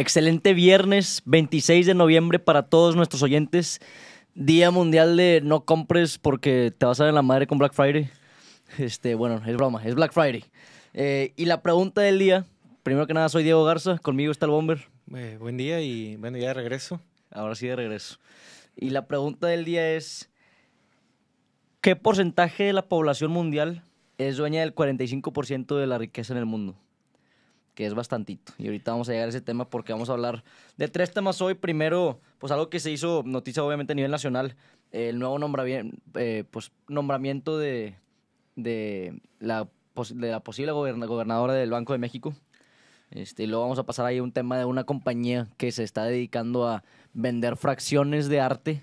Excelente viernes 26 de noviembre para todos nuestros oyentes. Día mundial de no compres porque te vas a dar la madre con Black Friday. Este, bueno, es broma, es Black Friday. Eh, y la pregunta del día, primero que nada soy Diego Garza, conmigo está el Bomber. Eh, buen día y bueno, ya de regreso. Ahora sí de regreso. Y la pregunta del día es, ¿qué porcentaje de la población mundial es dueña del 45% de la riqueza en el mundo? que es bastantito. Y ahorita vamos a llegar a ese tema porque vamos a hablar de tres temas hoy. Primero, pues algo que se hizo noticia obviamente a nivel nacional, el nuevo nombramiento, eh, pues, nombramiento de, de, la, de la posible gobernadora del Banco de México. Este, y luego vamos a pasar ahí a un tema de una compañía que se está dedicando a vender fracciones de arte,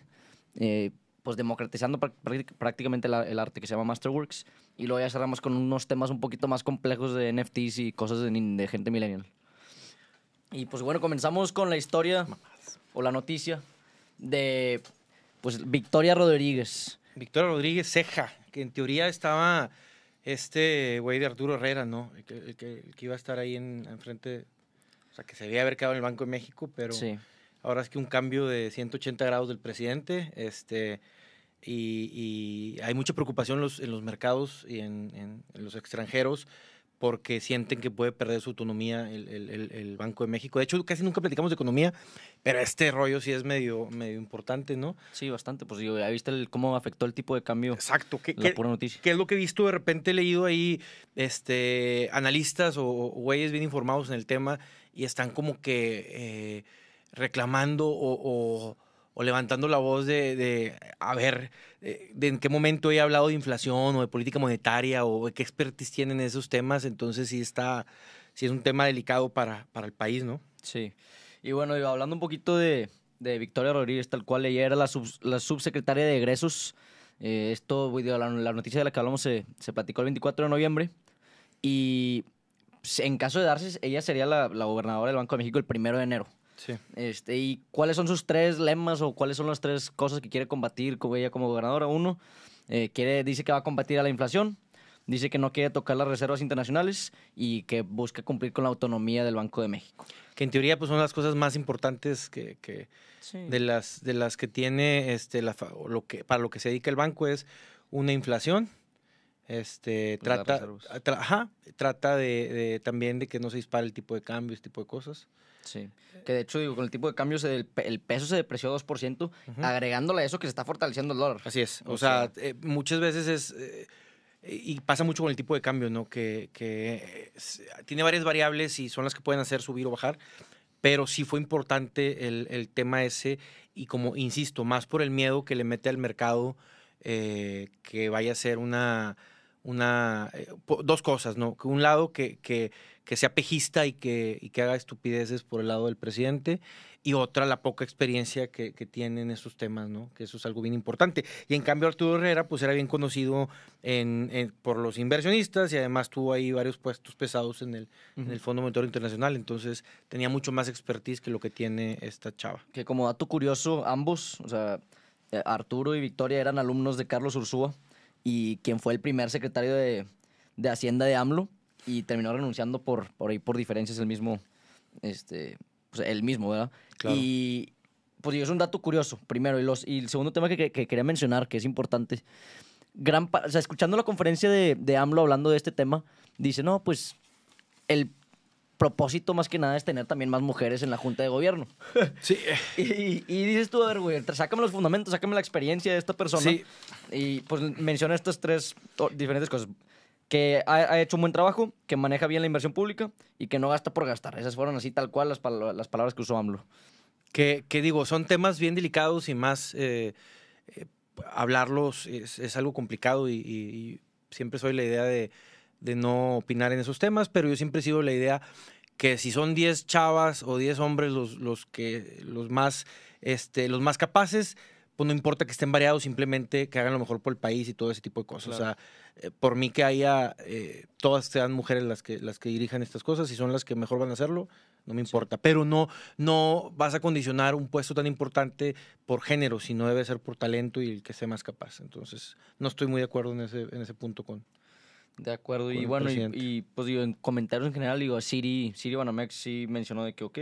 eh, pues democratizando prácticamente el arte que se llama Masterworks. Y luego ya cerramos con unos temas un poquito más complejos de NFTs y cosas de, gente millennial. Y pues bueno, comenzamos con la historia o la noticia de pues Victoria Rodríguez. Victoria Rodríguez Ceja, que en teoría estaba este güey de Arturo Herrera, ¿no? El que, iba a estar ahí en, o sea, que se debía haber quedado en el Banco de México, pero ahora es que un cambio de 180 grados del presidente, este, y, hay mucha preocupación en los, mercados y en, los extranjeros porque sienten que puede perder su autonomía el, Banco de México. De hecho, casi nunca platicamos de economía, pero este rollo sí es medio, importante, ¿no? Sí, bastante. Pues yo ya viste cómo afectó el tipo de cambio. Exacto. ¿Qué, la pura noticia. ¿Qué es lo que he visto? De repente he leído ahí este, analistas o, güeyes bien informados en el tema y están como que eh, reclamando o o levantando la voz de, a ver, eh, de, en qué momento he hablado de inflación o de política monetaria o qué expertise tienen en esos temas. Entonces sí está, sí es un tema delicado para, para el país, ¿no? Sí. Y bueno, hablando un poquito de, Victoria Rodríguez, tal cual ella era la, subsecretaria de egresos. Eh, esto, pues, la, noticia de la que hablamos se, platicó el 24 de noviembre. Y pues, en caso de darse, ella sería la, la gobernadora del Banco de México el primero de enero. Este, ¿Y cuáles son sus tres lemas o cuáles son las tres cosas que quiere combatir como ella como gobernadora? Uno, eh, quiere, dice que va a combatir a la inflación, dice que no quiere tocar las reservas internacionales y que busca cumplir con la autonomía del Banco de México. Que en teoría pues, son las cosas más importantes que, que de, las, de las que tiene, este, lo que, para lo que se dedica el banco es una inflación. Este, pues, trata, trata de, también de que no se dispare el tipo de cambio, este tipo de cosas. Sí. Que de hecho, digo, con el tipo de cambio el, peso se depreció 2%, agregándole a eso que se está fortaleciendo el dólar. Así es. O, sea, eh, muchas veces es. Eh, y pasa mucho con el tipo de cambio, ¿no? Que, tiene varias variables y son las que pueden hacer subir o bajar. Pero sí fue importante el, el tema ese. Y como insisto, más por el miedo que le mete al mercado eh, que vaya a ser una una eh, dos cosas, ¿no? Un lado que, que, que sea pejista y que, y que haga estupideces por el lado del presidente, y otra la poca experiencia que, que tiene en esos temas, ¿no? Que eso es algo bien importante. Y en cambio Arturo Herrera, pues era bien conocido en, por los inversionistas y además tuvo ahí varios puestos pesados en el, en el Fondo Monetario Internacional, entonces tenía mucho más expertise que lo que tiene esta chava. Que como dato curioso, ambos, o sea, eh, Arturo y Victoria eran alumnos de Carlos Ursúa y quien fue el primer secretario de, de Hacienda de AMLO y terminó renunciando por, por ahí, por diferencias, el mismo, este, el pues, mismo, ¿verdad? Y pues es un dato curioso, primero. Y, los, y el segundo tema que, que quería mencionar, que es importante, gran, o sea, escuchando la conferencia de, de AMLO hablando de este tema, dice, no, pues el propósito más que nada es tener también más mujeres en la junta de gobierno. Sí. Y, dices tú, a ver, güey, sácame los fundamentos, sácame la experiencia de esta persona. Sí. Y pues menciona estas tres diferentes cosas. Que ha, hecho un buen trabajo, que maneja bien la inversión pública y que no gasta por gastar. Esas fueron así tal cual las, palabras que usó AMLO. Que, digo, son temas bien delicados y más eh, eh, hablarlos es, algo complicado y siempre soy la idea de de no opinar en esos temas, pero yo siempre sigo la idea que si son 10 chavas o 10 hombres los, que, los, más, este, los más capaces, pues no importa que estén variados, simplemente que hagan lo mejor por el país y todo ese tipo de cosas. O sea, eh, por mí que haya, eh, todas sean mujeres las que, las que dirijan estas cosas y son las que mejor van a hacerlo, no me importa. Pero no, no vas a condicionar un puesto tan importante por género, sino debe ser por talento y el que sea más capaz. Entonces, no estoy muy de acuerdo en ese, en ese punto con, de acuerdo, y bueno, y, pues digo, en comentarios en general, digo, Siri, Siri Banamex sí mencionó de que, ok,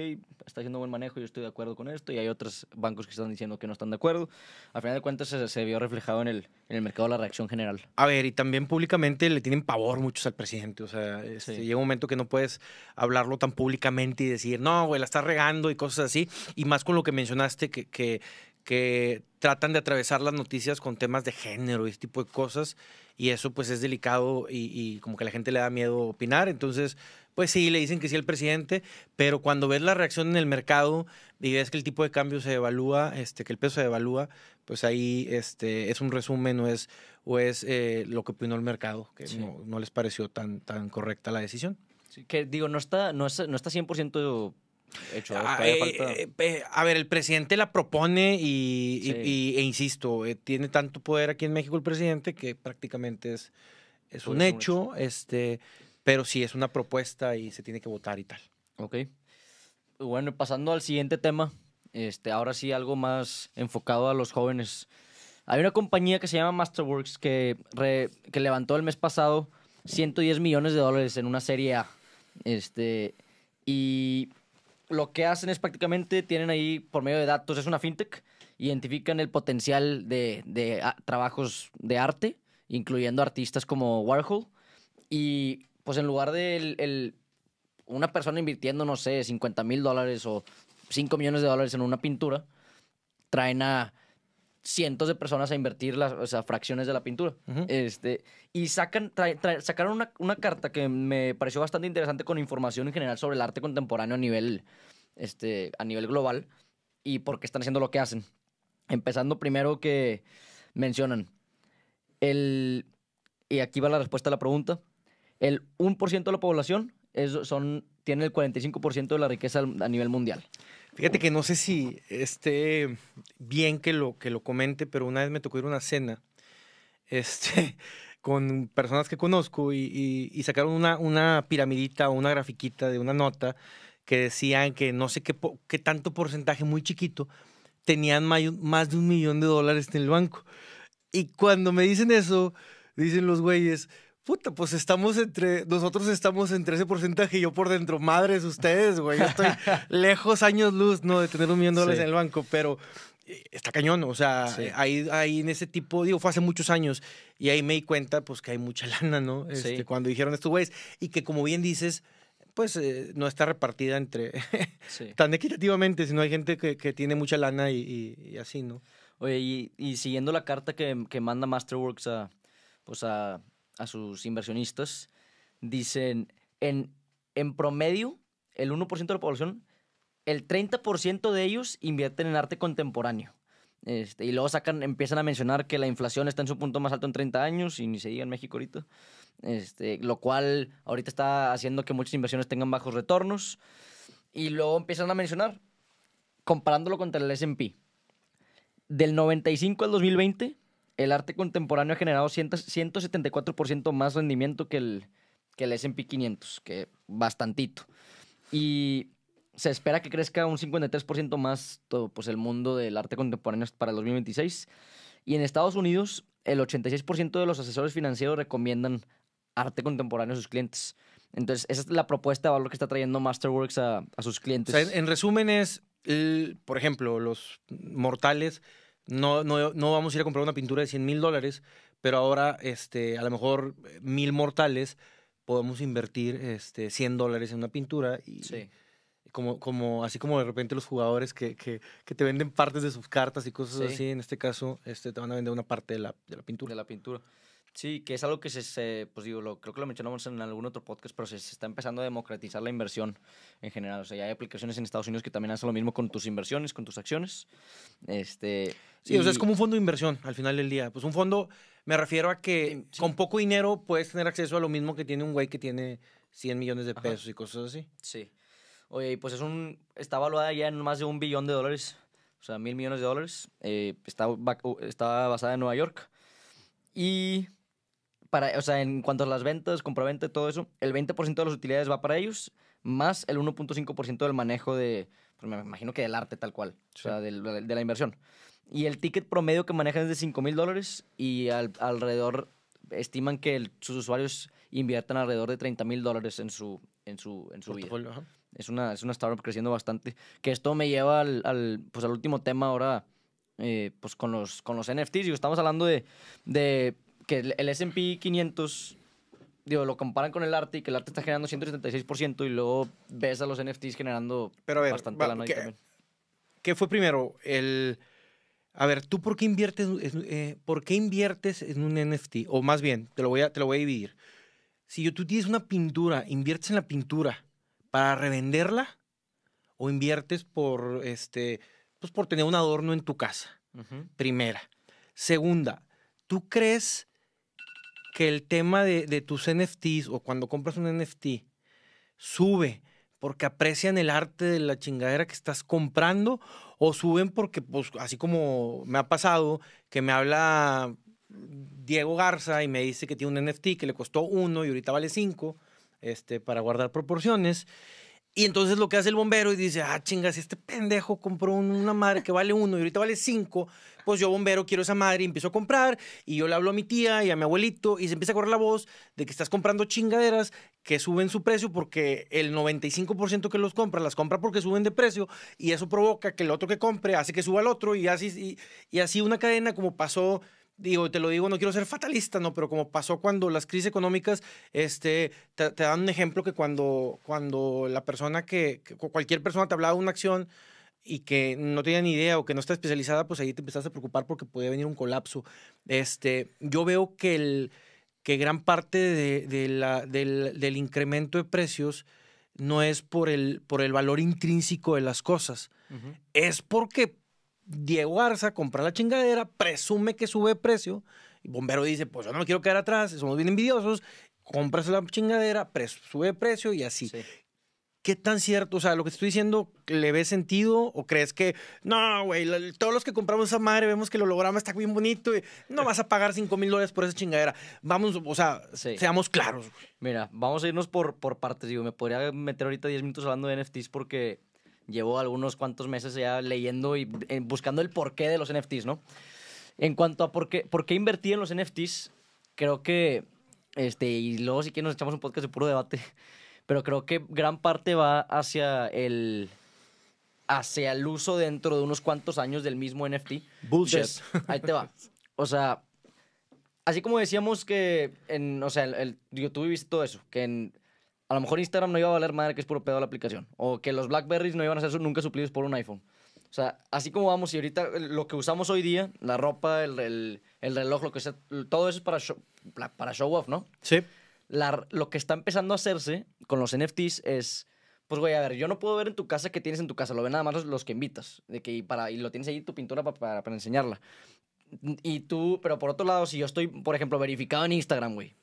está haciendo buen manejo, yo estoy de acuerdo con esto, y hay otros bancos que están diciendo que no están de acuerdo. Al final de cuentas, se, vio reflejado en el, en el mercado la reacción general. A ver, y también públicamente le tienen pavor muchos al presidente, o sea, este, llega un momento que no puedes hablarlo tan públicamente y decir, no, güey, la está regando y cosas así, y más con lo que mencionaste, que, que que tratan de atravesar las noticias con temas de género y ese tipo de cosas, y eso pues es delicado y, como que a la gente le da miedo opinar, entonces pues sí, le dicen que sí al presidente, pero cuando ves la reacción en el mercado y ves que el tipo de cambio se evalúa este, que el peso se evalúa pues ahí este, es un resumen o es, o es eh, lo que opinó el mercado, que no, les pareció tan, tan correcta la decisión. Sí, que digo, no está, no, es, no está 100% hecho. Ah, eh, eh, eh, a, ver, el presidente la propone y, e insisto, tiene tanto poder aquí en México el presidente que prácticamente es, es, un, pues, hecho, este, pero sí es una propuesta y se tiene que votar y tal. Ok. Bueno, pasando al siguiente tema, este, ahora sí algo más enfocado a los jóvenes. Hay una compañía que se llama Masterworks que, que levantó el mes pasado 110 millones de dólares en una serie A. Este, y lo que hacen es prácticamente, tienen ahí por medio de datos, es una fintech, identifican el potencial de, ah, trabajos de arte, incluyendo artistas como Warhol, y pues en lugar de una persona invirtiendo, no sé, 50 mil dólares o 5 millones de dólares en una pintura, traen a cientos de personas a invertir las fracciones de la pintura. este, y sacan, sacaron una, una, carta que me pareció bastante interesante con información en general sobre el arte contemporáneo a nivel, este, a nivel global y por qué están haciendo lo que hacen. Empezando primero que mencionan el... Y aquí va la respuesta a la pregunta. El 1% de la población es, son, tiene el 45% de la riqueza a nivel mundial. Fíjate que no sé si esté bien que lo, que lo comente, pero una vez me tocó ir a una cena este, con personas que conozco y, sacaron una, una piramidita o una grafiquita de una nota que decían que no sé qué, qué tanto porcentaje muy chiquito tenían más de un millón de dólares en el banco. Y cuando me dicen eso, dicen los güeyes, Puta, pues estamos entre, nosotros estamos entre ese porcentaje y yo por dentro, madres ustedes, güey, yo estoy lejos años luz, ¿no? De tener un millón de dólares en el banco, pero eh, está cañón, o sea, ahí, ahí, en ese tipo, digo, fue hace muchos años y ahí me di cuenta, pues, que hay mucha lana, ¿no? Este, Cuando dijeron esto, güey, y que como bien dices, pues, eh, no está repartida entre, tan equitativamente, sino hay gente que, tiene mucha lana y, así, ¿no? Oye, y, siguiendo la carta que, que manda Masterworks a, pues, a a sus inversionistas, dicen, en, en promedio, el 1% de la población, el 30% de ellos invierten en arte contemporáneo. Este, y luego sacan, empiezan a mencionar que la inflación está en su punto más alto en 30 años y ni se diga en México ahorita. Este, lo cual ahorita está haciendo que muchas inversiones tengan bajos retornos. Y luego empiezan a mencionar, comparándolo contra el SP. Del 95 al 2020, el arte contemporáneo ha generado 174% más rendimiento que el, que el S&P 500, que bastantito. Y se espera que crezca un 53% más todo, pues, el mundo del arte contemporáneo para el 2026. Y en Estados Unidos, el 86% de los asesores financieros recomiendan arte contemporáneo a sus clientes. Entonces, esa es la propuesta de valor que está trayendo Masterworks a, sus clientes. en, resúmenes, resumen es, por ejemplo, los mortales no, no, no vamos a ir a comprar una pintura de 100 mil dólares, pero ahora este, a lo mejor eh, mil mortales podemos invertir este, 100 dólares en una pintura y... Como, como, así como de repente los jugadores que, que, te venden partes de sus cartas y cosas así, en este caso, este, te van a vender una parte de la pintura. De la pintura. Sí, que es algo que se, pues digo, lo, creo que lo mencionamos en algún otro podcast, pero se, está empezando a democratizar la inversión en general. O sea, ya hay aplicaciones en Estados Unidos que también hacen lo mismo con tus inversiones, con tus acciones. Este, sí, o sea, es como un fondo de inversión al final del día. Pues un fondo, me refiero a que con poco dinero puedes tener acceso a lo mismo que tiene un güey que tiene 100 millones de pesos y cosas así. Sí. Oye, pues es un, está valuada ya en más de un billón de dólares, o sea, mil millones de dólares. Eh, está, está basada en Nueva York. Y o sea, en cuanto a las ventas, compraventa y todo eso, el 20% de las utilidades va para ellos, más el 1.5% del manejo de, pues me imagino que del arte tal cual, o sea, de, la inversión. Y el ticket promedio que manejan es de 5 mil dólares y alrededor, estiman que sus usuarios inviertan alrededor de 30 mil dólares en su, en su, en su vida. Es una, es una startup creciendo bastante. Que esto me lleva al, al pues, al último tema ahora, eh, pues con los, con los NFTs. y estamos hablando de que el, SP 500, digo, lo comparan con el arte y que el arte está generando 176% y luego ves a los NFTs generando Pero bastante la lana ¿qué, fue primero? El. A ver, ¿tú por qué inviertes, eh, por qué inviertes en un NFT? O más bien, te lo voy a, te lo voy a dividir. Si tú tienes una pintura, inviertes en la pintura para revenderla o inviertes por, este, pues por tener un adorno en tu casa. Primera. Segunda, ¿tú crees que el tema de, tus NFTs o cuando compras un NFT sube porque aprecian el arte de la chingadera que estás comprando o suben porque, pues, así como me ha pasado, que me habla Diego Garza y me dice que tiene un NFT que le costó uno y ahorita vale cinco, este, para guardar proporciones. Y entonces lo que hace el bombero y dice, ah, chingas, este pendejo compró una madre que vale uno y ahorita vale cinco, pues yo bombero quiero esa madre y empiezo a comprar y yo le hablo a mi tía y a mi abuelito y se empieza a correr la voz de que estás comprando chingaderas que suben su precio porque el 95% que los compra las compra porque suben de precio y eso provoca que el otro que compre hace que suba al otro y así, y así una cadena como pasó digo, te lo digo, no quiero ser fatalista, ¿no? Pero como pasó cuando las crisis económicas, este, te, dan un ejemplo que cuando, cuando la persona que, cualquier persona te hablaba de una acción y que no tenía ni idea o que no está especializada, pues ahí te empezaste a preocupar porque podía venir un colapso. Este, yo veo que, el, que gran parte de, la, del, del, incremento de precios no es por el, por el valor intrínseco de las cosas, es porque Diego Arza compra la chingadera, presume que sube precio. Y bombero dice, pues yo no me quiero quedar atrás, somos bien envidiosos. Compras la chingadera, sube precio y así. ¿Qué tan cierto? O sea, lo que te estoy diciendo, ¿le ve sentido? ¿O crees que, no, güey, todos los que compramos esa madre vemos que el holograma está bien bonito y no vas a pagar 5 mil dólares por esa chingadera? Vamos, o sea, seamos claros. Mira, vamos a irnos por, por partes. Digo, me podría meter ahorita 10 minutos hablando de NFTs porque llevo algunos cuantos meses ya leyendo y eh, buscando el porqué de los NFTs, ¿no? En cuanto a por qué, por qué invertí en los NFTs, creo que, este, y luego sí que nos echamos un podcast de puro debate, pero creo que gran parte va hacia el hacia el uso dentro de unos cuantos años del mismo NFT. Bullshit. ahí te va. O sea, así como decíamos que en, o sea, el, el, yo tú viviste todo eso, que en a lo mejor Instagram no iba a valer madre que es puro pedo la aplicación. O que los Blackberries no iban a ser nunca suplidos por un iPhone. O sea, así como vamos y ahorita eh, lo que usamos hoy día, la ropa, el, reloj, lo que sea, todo eso es para show, para show off, ¿no? Sí. lo que está empezando a hacerse con los NFTs es, pues güey, a ver, yo no puedo ver en tu casa qué tienes en tu casa, lo ven nada más los, que invitas, de que y para, y lo tienes ahí tu pintura para, para enseñarla. Y tú, pero por otro lado, si yo estoy, por ejemplo, verificado en Instagram, güey,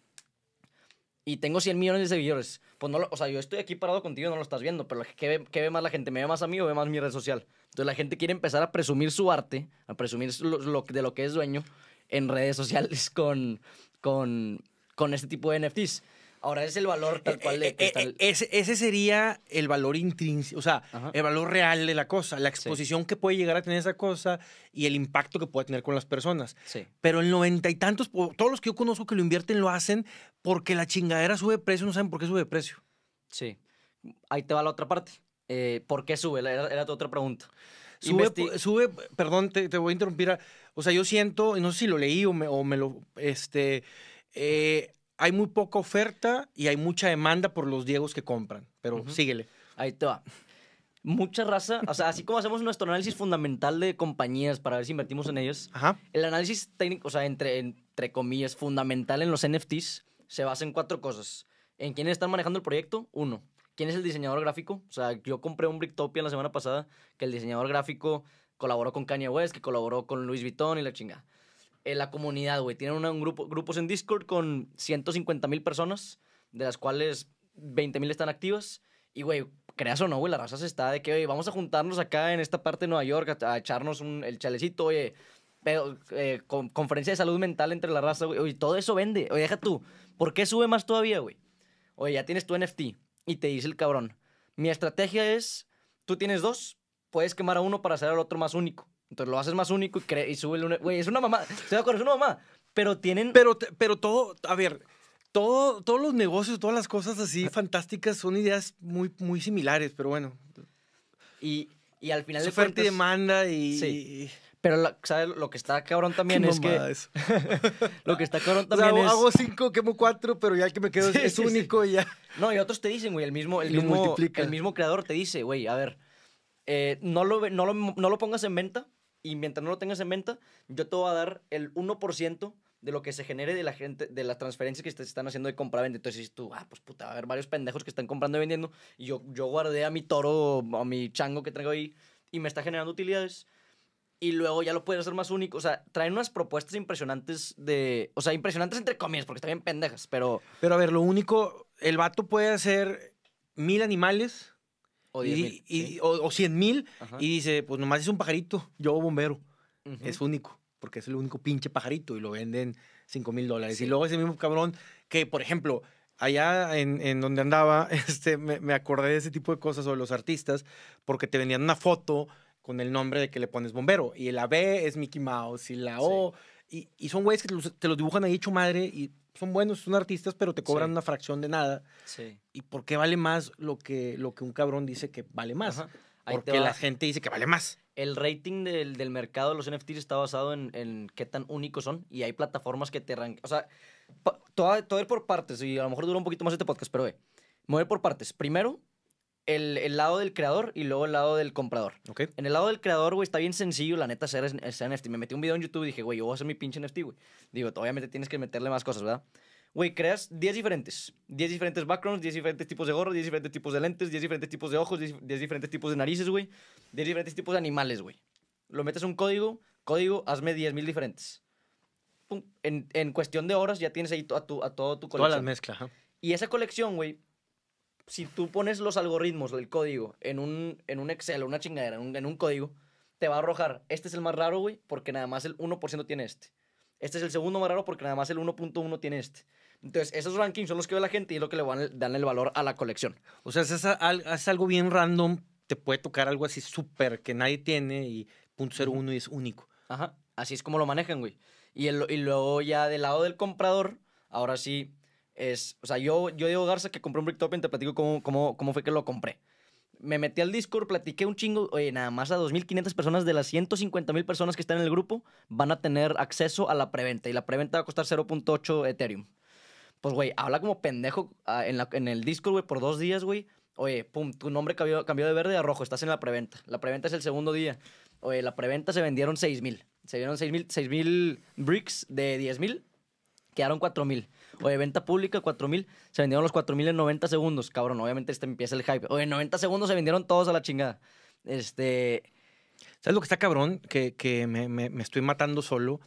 y tengo 100 millones de seguidores. Pues no, o sea, yo estoy aquí parado contigo, no lo estás viendo, pero ¿qué ve, más la gente? ¿Me ve más a mí o ve más mi red social? Entonces la gente quiere empezar a presumir su arte, a presumir lo, de lo que es dueño en redes sociales con, con, con este tipo de NFTs. Ahora es el valor tal eh, cual de eh, eh, Ese, sería el valor intrínseco, o sea, el valor real de la cosa, la exposición que puede llegar a tener esa cosa y el impacto que puede tener con las personas. Sí. Pero el noventa y tantos, todos los que yo conozco que lo invierten lo hacen porque la chingadera sube de precio, no saben por qué sube de precio. Sí. Ahí te va la otra parte. ¿Por qué sube? Era, tu otra pregunta. Sube, perdón, te, voy a interrumpir. O sea, yo siento, no sé si lo leí o me, lo, este, hay muy poca oferta y hay mucha demanda por los Diegos que compran. Pero síguele. Ahí te va. Mucha raza, o sea, así como hacemos nuestro análisis fundamental de compañías para ver si invertimos en ellas, el análisis técnico, o sea, entre, entre comillas, fundamental en los NFTs se basa en cuatro cosas. En quién están manejando el proyecto, uno. ¿Quién es el diseñador gráfico? O sea, yo compré un Bricktopia la semana pasada que el diseñador gráfico colaboró con Kanye West, que colaboró con Luis Vuitton y la chingada en la comunidad, güey. Tienen un grupo, grupos en Discord con 150 mil personas, de las cuales 20 mil están activas. Y, güey, creas o no, güey, la raza se está de que, oye, vamos a juntarnos acá en esta parte de Nueva York a, echarnos el chalecito, oye, pero, eh, conferencia de salud mental entre la raza, güey. todo eso vende. Oye, deja tú. ¿Por qué sube más todavía, güey? Oye, ya tienes tu NFT. Y te dice el cabrón, mi estrategia es, tú tienes dos, puedes quemar a uno para hacer al otro más único. Entonces lo haces más único y, sube el... Güey, es una mamá. ¿Se de acuerdo? Es una mamá. Pero tienen... Pero, pero todo... A ver... Todo, todos los negocios, todas las cosas así fantásticas son ideas muy, muy similares, pero bueno. Y, y al final... de y demanda y... Sí. Pero, ¿sabes? Lo que está cabrón también es que. lo que está cabrón también o sea, es. Hago cinco, quemo cuatro, pero ya el que me quedo es único y ya. No, y otros te dicen, güey, el mismo, el mismo, el mismo creador te dice, güey, a ver, eh, no, lo, no, lo, no lo pongas en venta y mientras no lo tengas en venta, yo te voy a dar el 1% de lo que se genere de la gente, de las transferencias que se están haciendo de compra-venta. Entonces tú, ah, pues puta, va a haber varios pendejos que están comprando y vendiendo. Y yo, yo guardé a mi toro, a mi chango que traigo ahí, y me está generando utilidades. Y luego ya lo puedes hacer más único. O sea, traen unas propuestas impresionantes de. O sea, impresionantes entre comillas, porque están bien pendejas, pero. Pero a ver, lo único, el vato puede hacer mil animales o 10 mil. O, o 100 mil. Y dice, pues nomás es un pajarito, yo bombero. Es único, porque es el único pinche pajarito y lo venden 5 mil dólares. Y luego ese mismo cabrón que, por ejemplo, allá en, en donde andaba, este, me, acordé de ese tipo de cosas sobre los artistas, porque te vendían una foto con el nombre de que le pones bombero. Y la B es Mickey Mouse y la O... Y, son güeyes que te los, dibujan ahí hecho madre y son buenos, son artistas, pero te cobran una fracción de nada. Sí. ¿Y por qué vale más lo que, lo que un cabrón dice que vale más? Porque la gente dice que vale más. El rating del, del mercado de los NFTs está basado en, en, qué tan únicos son y hay plataformas que te arrancan. O sea, todo, todo por partes y a lo mejor dura un poquito más este podcast, pero ve, mover por partes. Primero, el, el, lado del creador y luego el lado del comprador. En el lado del creador, güey, está bien sencillo, la neta, ser, NFT. Me metí un video en YouTube y dije, güey, yo voy a hacer mi pinche NFT, güey. Digo, obviamente tienes que meterle más cosas, ¿verdad? Güey, creas 10 diferentes. 10 diferentes backgrounds, 10 diferentes tipos de gorro, 10 diferentes tipos de lentes, 10 diferentes tipos de ojos, 10, diferentes tipos de narices, güey. 10 diferentes tipos de animales, güey. Lo metes un código, código, hazme 10.000 diferentes. En, en, cuestión de horas ya tienes ahí a, tu, a todo tu colección. Toda la mezcla, Y esa colección, güey, si tú pones los algoritmos, del código, en un, en un Excel, una chingadera, en un, código, te va a arrojar, este es el más raro, güey, porque nada más el 1% tiene este. Este es el segundo más raro porque nada más el 1.1 tiene este. Entonces, esos rankings son los que ve la gente y lo que le van, dan el valor a la colección. O sea, es, algo bien random, te puede tocar algo así súper que nadie tiene y .01 y es único. Ajá, así es como lo manejan, güey. Y, el, y luego ya del lado del comprador, ahora sí, es, o sea, yo, yo digo Garza que compré un y te platico cómo, cómo, cómo fue que lo compré. Me metí al Discord, platiqué un chingo, oye, nada más a 2.500 personas de las 150.000 personas que están en el grupo van a tener acceso a la preventa y la preventa va a costar 0.8 Ethereum. Pues, güey, habla como pendejo ah, en, la, en el Discord, güey, por dos días, güey. Oye, pum, tu nombre cambió, de verde a rojo, estás en la preventa. La preventa es el segundo día. Oye, la preventa se vendieron 6.000. Se vendieron 6.000 bricks de 10.000, quedaron 4.000 Oye, venta pública, 4000. Se vendieron los 4000 en 90 segundos. Cabrón, obviamente este empieza el hype. Oye, en 90 segundos se vendieron todos a la chingada. Este. ¿Sabes lo que está cabrón? Que, me, estoy matando solo.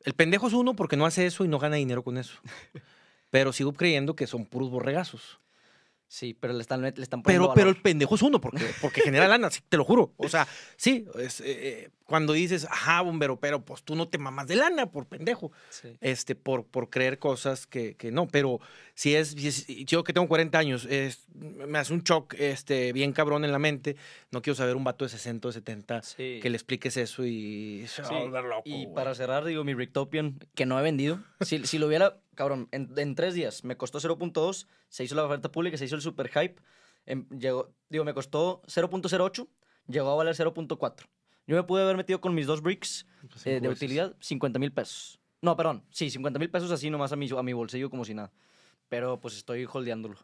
El pendejo es uno porque no hace eso y no gana dinero con eso. Pero sigo creyendo que son puros borregazos. Sí, pero le están, poniendo. Pero, pero el pendejo es uno, porque, porque genera lana, te lo juro. O sea, sí, es, eh, eh, cuando dices, ajá, bombero, pero pues tú no te mamas de lana por pendejo. Este, por, por creer cosas que, no. Pero si es, Yo que tengo 40 años, es, me hace un shock este, bien cabrón en la mente. No quiero saber un vato de 60 o 70 que le expliques eso y Y para cerrar, digo, mi Rictopian, que no he vendido. Si, si lo hubiera cabrón, en, tres días me costó 0.2, se hizo la oferta pública, se hizo el super hype, em, llegó, digo, me costó 0.08, llegó a valer 0.4. Yo me pude haber metido con mis dos bricks eh, de utilidad 50 mil pesos. No, perdón, sí, 50 mil pesos así nomás a mi, a mi bolsillo como si nada. Pero pues estoy holdeándolo.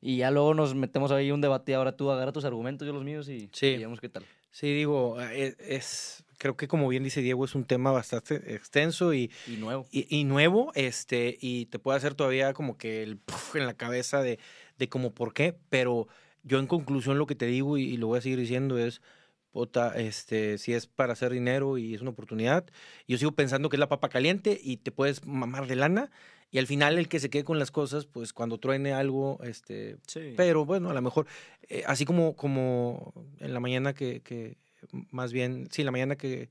Y ya luego nos metemos ahí un debate. Ahora tú agarra tus argumentos, yo los míos y, veamos qué tal. Sí, digo, eh, es, creo que como bien dice Diego, es un tema bastante extenso y, nuevo. Y, nuevo, este, y te puede hacer todavía como que el puff en la cabeza de, de como por qué, pero yo en conclusión lo que te digo y, lo voy a seguir diciendo es, este, si es para hacer dinero y es una oportunidad, yo sigo pensando que es la papa caliente y te puedes mamar de lana. Y al final el que se quede con las cosas, pues cuando truene algo, este, pero bueno, a lo mejor, eh, así como, como en la mañana que más bien, sí, la mañana que,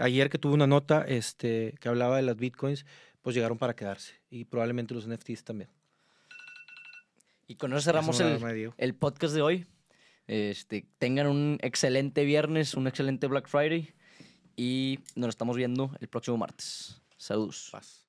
ayer que tuve una nota este, que hablaba de las bitcoins, pues llegaron para quedarse y probablemente los NFTs también. Y con eso cerramos el, el, podcast de hoy. Este, tengan un excelente viernes, un excelente Black Friday y nos estamos viendo el próximo martes. Saludos.